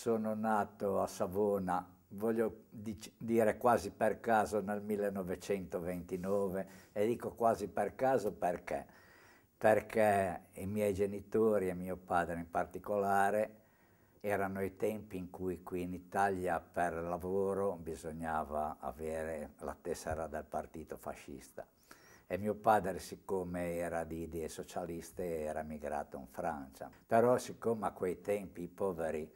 sono nato a Savona, voglio dire quasi per caso nel 1929 e dico quasi per caso perché? Perché i miei genitori e mio padre in particolare erano i tempi in cui qui in Italia per lavoro bisognava avere la tessera del partito fascista e mio padre siccome era di idee socialiste era emigrato in Francia, però siccome a quei tempi i poveri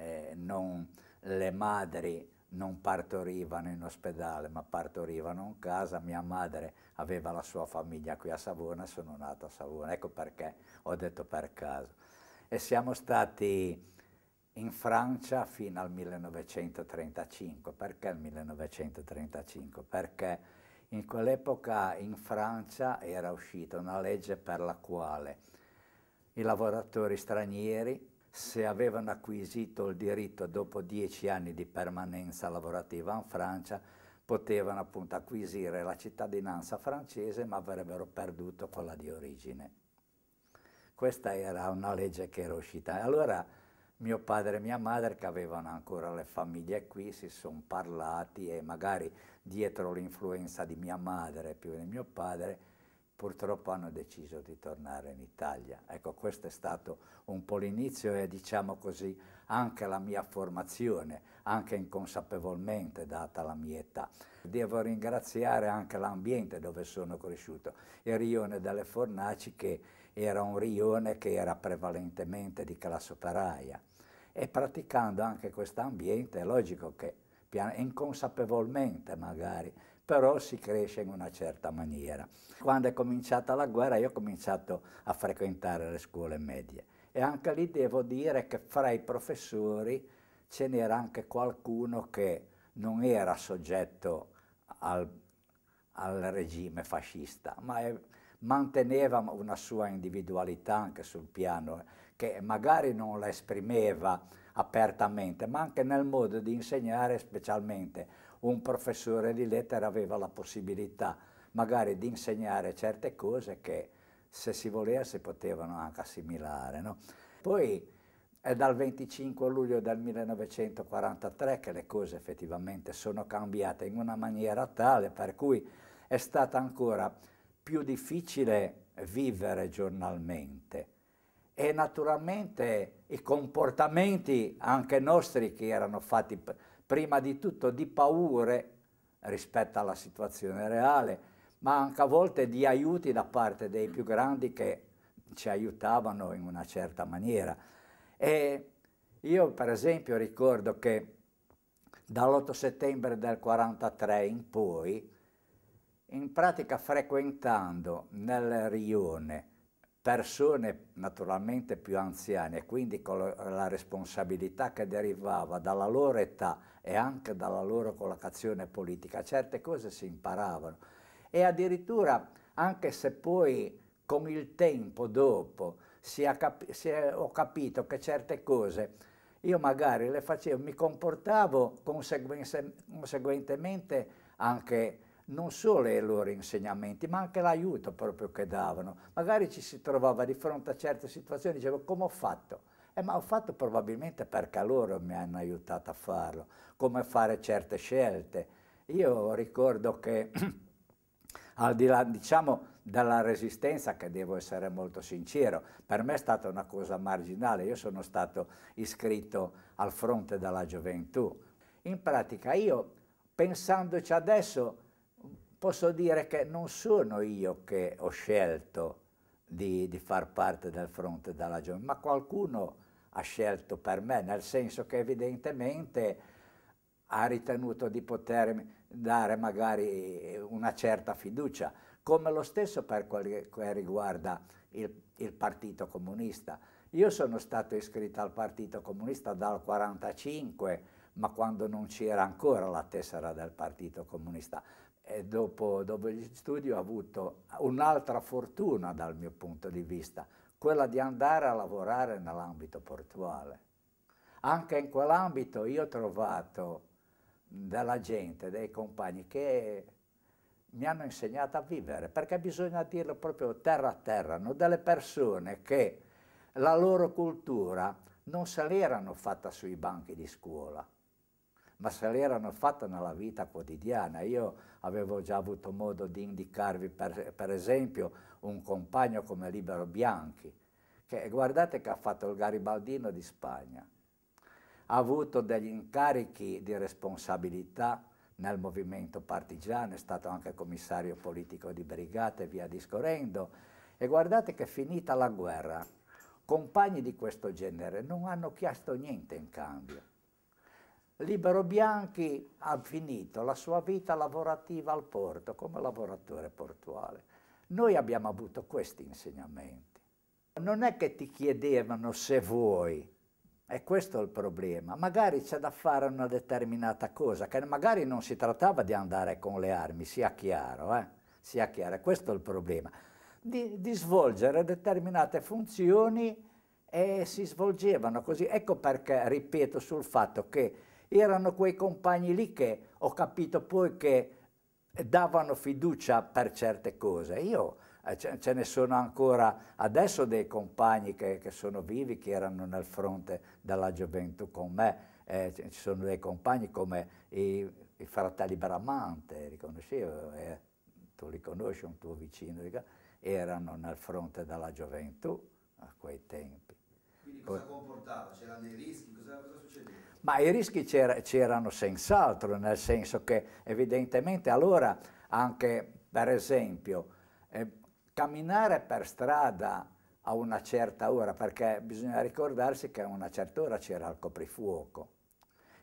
eh, non, le madri non partorivano in ospedale ma partorivano in casa, mia madre aveva la sua famiglia qui a Savona sono nato a Savona, ecco perché ho detto per caso. E siamo stati in Francia fino al 1935, perché il 1935? Perché in quell'epoca in Francia era uscita una legge per la quale i lavoratori stranieri se avevano acquisito il diritto dopo dieci anni di permanenza lavorativa in Francia, potevano appunto acquisire la cittadinanza francese ma avrebbero perduto quella di origine. Questa era una legge che era uscita. Allora mio padre e mia madre, che avevano ancora le famiglie qui, si sono parlati e magari dietro l'influenza di mia madre più di mio padre, purtroppo hanno deciso di tornare in Italia. Ecco, questo è stato un po' l'inizio e diciamo così anche la mia formazione, anche inconsapevolmente data la mia età. Devo ringraziare anche l'ambiente dove sono cresciuto, il rione delle Fornaci che era un rione che era prevalentemente di classe operaia e praticando anche questo ambiente è logico che inconsapevolmente magari però si cresce in una certa maniera. Quando è cominciata la guerra io ho cominciato a frequentare le scuole medie e anche lì devo dire che fra i professori ce n'era anche qualcuno che non era soggetto al, al regime fascista, ma è, manteneva una sua individualità anche sul piano, che magari non la esprimeva apertamente, ma anche nel modo di insegnare specialmente un professore di lettere aveva la possibilità magari di insegnare certe cose che se si voleva si potevano anche assimilare. No? Poi è eh, dal 25 luglio del 1943 che le cose effettivamente sono cambiate in una maniera tale per cui è stata ancora più difficile vivere giornalmente e naturalmente i comportamenti anche nostri che erano fatti prima di tutto di paure rispetto alla situazione reale, ma anche a volte di aiuti da parte dei più grandi che ci aiutavano in una certa maniera. E io per esempio ricordo che dall'8 settembre del 1943 in poi, in pratica frequentando nel rione persone naturalmente più anziane, quindi con la responsabilità che derivava dalla loro età e anche dalla loro collocazione politica, certe cose si imparavano e addirittura anche se poi con il tempo dopo capi è, ho capito che certe cose io magari le facevo, mi comportavo conseguentemente anche non solo i loro insegnamenti, ma anche l'aiuto proprio che davano. Magari ci si trovava di fronte a certe situazioni, dicevo come ho fatto? Eh, ma ho fatto probabilmente perché loro mi hanno aiutato a farlo, come fare certe scelte. Io ricordo che al di là, diciamo, dalla resistenza, che devo essere molto sincero, per me è stata una cosa marginale, io sono stato iscritto al fronte della gioventù. In pratica io, pensandoci adesso, posso dire che non sono io che ho scelto di, di far parte del fronte della gioventù, ma qualcuno ha scelto per me, nel senso che evidentemente ha ritenuto di potermi dare magari una certa fiducia, come lo stesso per quel che riguarda il, il Partito Comunista. Io sono stato iscritto al Partito Comunista dal 1945, ma quando non c'era ancora la tessera del Partito Comunista e dopo, dopo gli studi ho avuto un'altra fortuna dal mio punto di vista, quella di andare a lavorare nell'ambito portuale. Anche in quell'ambito io ho trovato della gente, dei compagni che mi hanno insegnato a vivere, perché bisogna dirlo proprio terra a terra, no? delle persone che la loro cultura non se l'erano fatta sui banchi di scuola, ma se l'erano fatta nella vita quotidiana. Io avevo già avuto modo di indicarvi, per, per esempio, un compagno come Libero Bianchi, che guardate che ha fatto il garibaldino di Spagna. Ha avuto degli incarichi di responsabilità nel movimento partigiano, è stato anche commissario politico di brigate e via discorrendo. E guardate che finita la guerra, compagni di questo genere non hanno chiesto niente in cambio. Libero Bianchi ha finito la sua vita lavorativa al porto come lavoratore portuale. Noi abbiamo avuto questi insegnamenti. Non è che ti chiedevano se vuoi, e questo è il problema. Magari c'è da fare una determinata cosa, che magari non si trattava di andare con le armi, sia chiaro, eh? sia chiaro, questo è il problema. Di, di svolgere determinate funzioni e si svolgevano così. Ecco perché ripeto sul fatto che erano quei compagni lì che ho capito poi che davano fiducia per certe cose. Io eh, ce ne sono ancora adesso dei compagni che, che sono vivi, che erano nel fronte della gioventù con me, eh, ci sono dei compagni come i, i fratelli Bramante, riconoscevo, eh, tu li conosci, un tuo vicino, erano nel fronte della gioventù a quei tempi. Quindi cosa comportava? C'erano dei rischi? Ma i rischi c'erano senz'altro, nel senso che evidentemente allora anche, per esempio, eh, camminare per strada a una certa ora, perché bisogna ricordarsi che a una certa ora c'era il coprifuoco.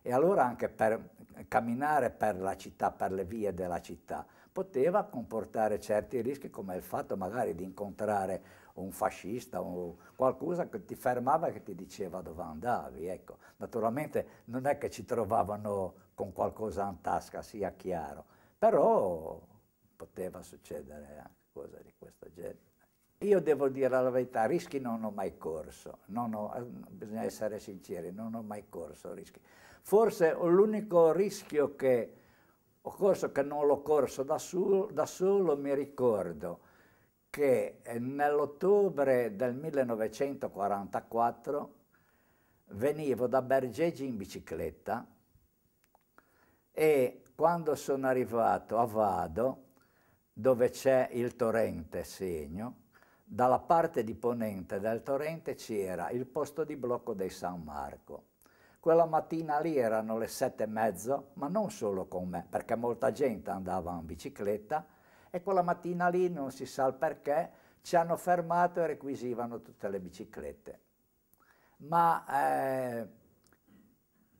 E allora anche per camminare per la città, per le vie della città, poteva comportare certi rischi come il fatto magari di incontrare un fascista o qualcosa che ti fermava e ti diceva dove andavi. Ecco. Naturalmente non è che ci trovavano con qualcosa in tasca, sia chiaro, però poteva succedere anche cose di questo genere. Io devo dire la verità, rischi non ho mai corso, ho, eh, bisogna essere sinceri, non ho mai corso rischi. Forse l'unico rischio che ho corso, che non l'ho corso da, su, da solo, mi ricordo, che eh, nell'ottobre del 1944 venivo da Bergegi in bicicletta e quando sono arrivato a Vado, dove c'è il torrente Segno, dalla parte di ponente del torrente c'era il posto di blocco dei San Marco. Quella mattina lì erano le sette e mezzo, ma non solo con me, perché molta gente andava in bicicletta e quella mattina lì, non si sa il perché, ci hanno fermato e requisivano tutte le biciclette. Ma eh,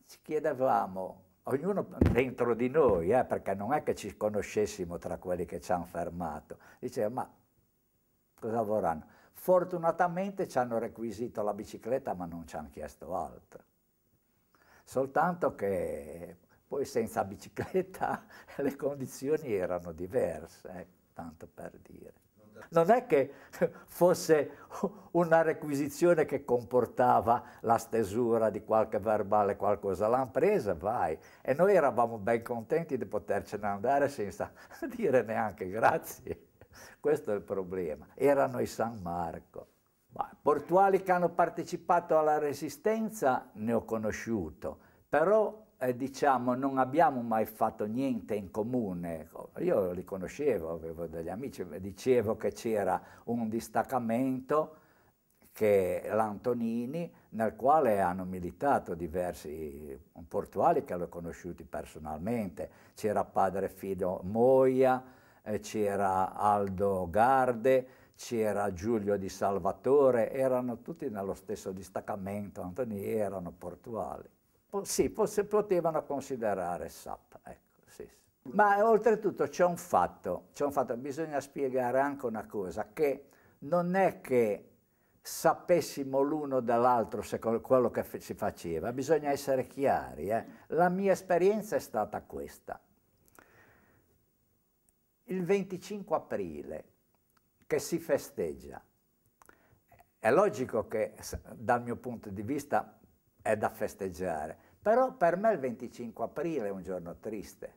ci chiedevamo, ognuno dentro di noi, eh, perché non è che ci conoscessimo tra quelli che ci hanno fermato, diceva ma cosa vorranno? Fortunatamente ci hanno requisito la bicicletta ma non ci hanno chiesto altro. Soltanto che poi senza bicicletta le condizioni erano diverse, eh, tanto per dire. Non è che fosse una requisizione che comportava la stesura di qualche verbale, qualcosa, l'hanno presa, vai. E noi eravamo ben contenti di potercene andare senza dire neanche grazie. Questo è il problema. Erano i San Marco. Ma portuali che hanno partecipato alla Resistenza ne ho conosciuto, però eh, diciamo, non abbiamo mai fatto niente in comune. Io li conoscevo, avevo degli amici, dicevo che c'era un distaccamento che l'Antonini, nel quale hanno militato diversi portuali che l'ho conosciuti personalmente. C'era padre Fido Moia, eh, c'era Aldo Garde, c'era Giulio Di Salvatore, erano tutti nello stesso distaccamento, Antonini erano portuali po sì, potevano considerare SAP. Ecco, sì. Ma oltretutto c'è un, un fatto, bisogna spiegare anche una cosa, che non è che sapessimo l'uno dall'altro quello che si faceva, bisogna essere chiari. Eh? La mia esperienza è stata questa. Il 25 aprile, che si festeggia, è logico che dal mio punto di vista è da festeggiare. Però per me il 25 aprile è un giorno triste,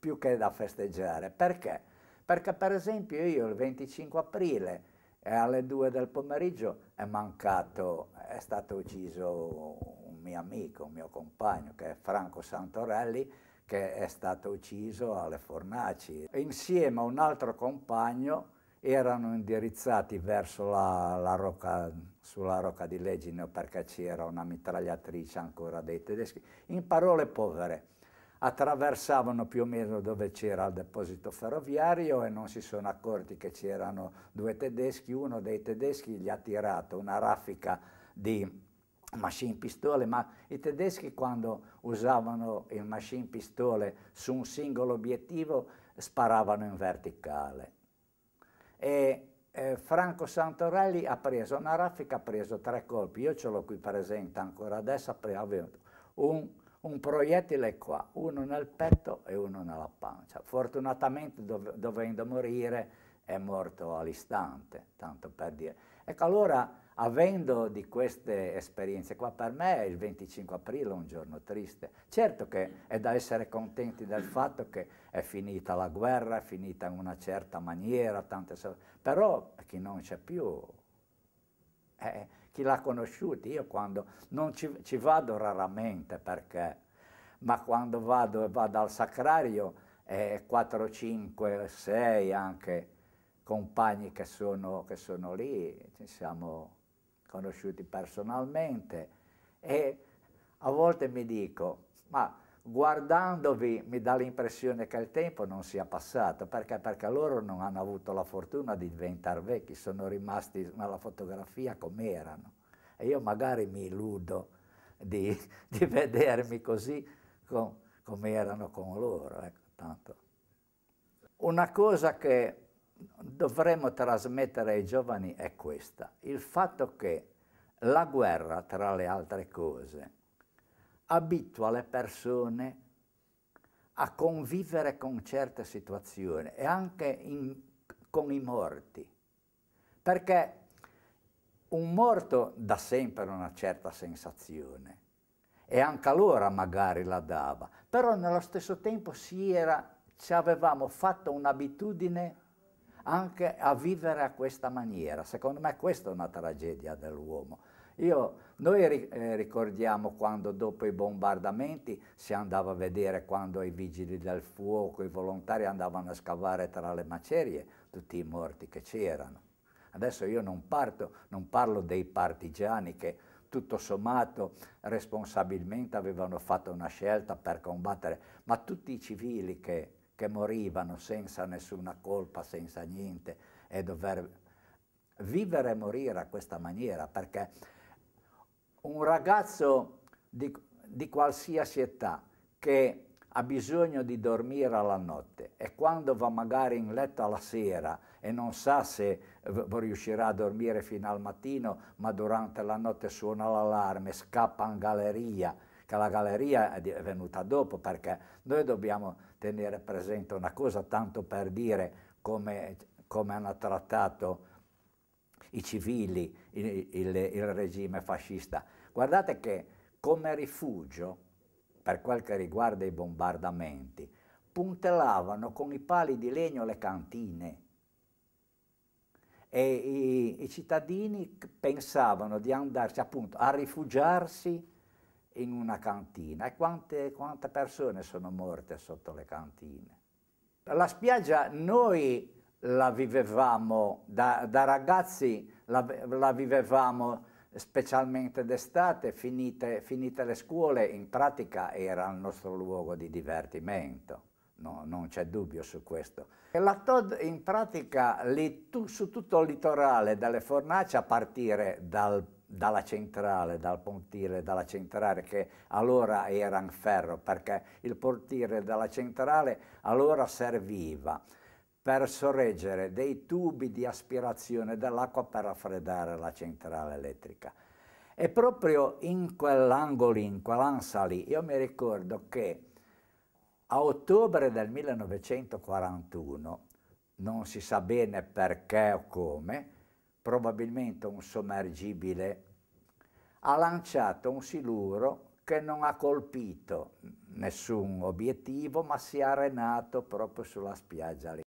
più che da festeggiare. Perché? Perché per esempio io il 25 aprile eh, alle 2 del pomeriggio è mancato, è stato ucciso un mio amico, un mio compagno, che è Franco Santorelli, che è stato ucciso alle Fornaci, insieme a un altro compagno erano indirizzati verso la, la rocca, sulla rocca di Legino perché c'era una mitragliatrice ancora dei tedeschi. In parole povere, attraversavano più o meno dove c'era il deposito ferroviario e non si sono accorti che c'erano due tedeschi, uno dei tedeschi gli ha tirato una raffica di machine pistole, ma i tedeschi quando usavano il machine pistole su un singolo obiettivo sparavano in verticale e eh, Franco Santorelli ha preso, una raffica ha preso tre colpi, io ce l'ho qui presente ancora adesso, ha avuto un, un, proiettile qua, uno nel petto e uno nella pancia. Fortunatamente dov dovendo morire è morto all'istante, tanto per dire. Ecco allora avendo di queste esperienze qua, per me il 25 aprile è un giorno triste. Certo che è da essere contenti del fatto che è finita la guerra, è finita in una certa maniera, tante... però chi non c'è più, eh, chi l'ha conosciuto, io quando non ci, ci vado raramente perché, ma quando vado e vado al sacrario, eh, 4, 5, 6 anche compagni che sono, che sono lì, siamo conosciuti personalmente e a volte mi dico, ma guardandovi mi dà l'impressione che il tempo non sia passato, perché? perché loro non hanno avuto la fortuna di diventare vecchi, sono rimasti nella fotografia come erano. E io magari mi illudo di, di vedermi così com, come erano con loro. Ecco, Una cosa che dovremmo trasmettere ai giovani è questa, il fatto che la guerra, tra le altre cose, abitua le persone a convivere con certe situazioni e anche in, con i morti, perché un morto dà sempre una certa sensazione e anche allora magari la dava, però nello stesso tempo si era, ci avevamo fatto un'abitudine anche a vivere a questa maniera. Secondo me questa è una tragedia dell'uomo. Io, noi eh, ricordiamo quando dopo i bombardamenti si andava a vedere quando i vigili del fuoco, i volontari andavano a scavare tra le macerie tutti i morti che c'erano. Adesso io non, parto, non parlo dei partigiani che tutto sommato responsabilmente avevano fatto una scelta per combattere, ma tutti i civili che che morivano senza nessuna colpa, senza niente, e dover vivere e morire a questa maniera, perché un ragazzo di, di qualsiasi età che ha bisogno di dormire alla notte e quando va magari in letto alla sera e non sa se riuscirà a dormire fino al mattino, ma durante la notte suona l'allarme, scappa in galleria che la galleria è venuta dopo, perché noi dobbiamo tenere presente una cosa, tanto per dire come, come hanno trattato i civili il, il, il regime fascista. Guardate che come rifugio, per quel che riguarda i bombardamenti, puntellavano con i pali di legno le cantine e i, i cittadini pensavano di andarsi appunto a rifugiarsi in una cantina e quante, quante persone sono morte sotto le cantine. La spiaggia noi la vivevamo da, da ragazzi, la, la, vivevamo specialmente d'estate, finite, finite, le scuole, in pratica era il nostro luogo di divertimento, no, non c'è dubbio su questo. E la Todd in pratica lì, tu, su tutto il litorale, dalle fornaci a partire dal dalla centrale, dal pontile, dalla centrale, che allora era un ferro, perché il pontile dalla centrale allora serviva per sorreggere dei tubi di aspirazione dell'acqua per raffreddare la centrale elettrica. E proprio in quell'angolo, in quell'ansa lì, io mi ricordo che a ottobre del 1941, non si sa bene perché o come, probabilmente un sommergibile ha lanciato un siluro che non ha colpito nessun obiettivo, ma si è arenato proprio sulla spiaggia lì.